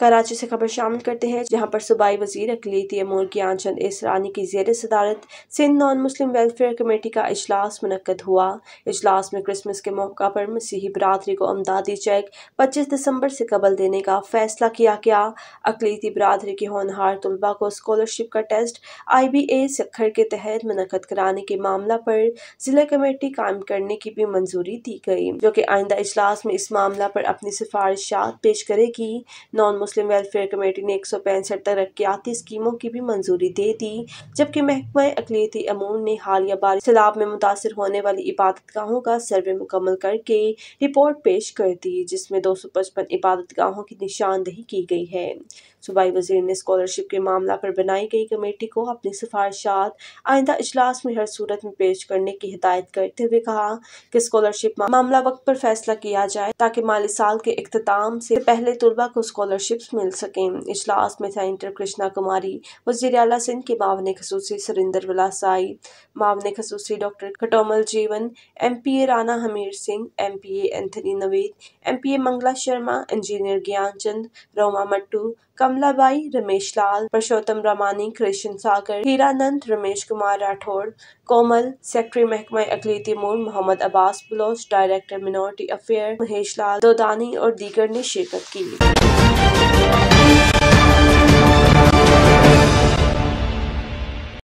कराची से खबर शामिल करते हैं जहां पर सूबाई वजीर अकली अमूर ज्ञान चंद इसरानी की जेर सदारत Sindh non Muslim welfare committee का अजलास मनकद हुआ अजलास में क्रिसमस के मौका पर मसीही बरदरी को अमदादी चेक पच्चीस दिसंबर से कबल देने का फैसला किया गया अकलीती बरदरी के होनहार तलबा को स्कॉलरशिप का test I B A Sukkur के तहत मनकद कराने के मामला पर जिला कमेटी कायम करने की भी मंजूरी दी गई जो कि आइंदा अजलास में इस मामला पर अपनी सिफारिशात पेश करेगी non Muslim Muslim welfare committee ने एक सौ पैंसठ आती स्कीमों की भी मंजूरी दे दी जबकि महकमा अकलीती अमून ने हालिया बारिश सैलाब में मुतासर होने वाली इबादत गाहों का सर्वे मुकम्मल करके रिपोर्ट पेश कर दी जिसमें दो सौ पचपन इबादत गाहों की निशानदेही की गई है सूबाई वजीर ने स्कॉलरशिप के मामला पर बनाई गई कमेटी को अपनी सिफारशात आइंदा इजलास में हर सूरत में पेश करने की हिदायत करते हुए कहा कि स्कॉलरशिप मामला वक्त पर फैसला किया जाए ताकि माली साल के अख्ताम से पहले तलबा को स्कॉलरशिप टिप्स मिल सकें इजलास में सेंटर कृष्णा कुमारी वजीर अला सिंध के मावन खसूसी सुरिंदर वलासाई मावन खसूसी doctor Katomal Jeevan M P A Rana Hamir Singh M P A Anthony Naveed M P A Mangla Sharma engineer Gyan Chand Roma Mattu Kamlabai Ramesh Lal Purushottam Ramani Krishna Sagar Hiranand Ramesh Kumar Rathore Komal secretary महकमा अकलीति मोर Mohammad Abbas Baloch director minority affair Mahesh Lal Dodani और दीगर ने शिरकत की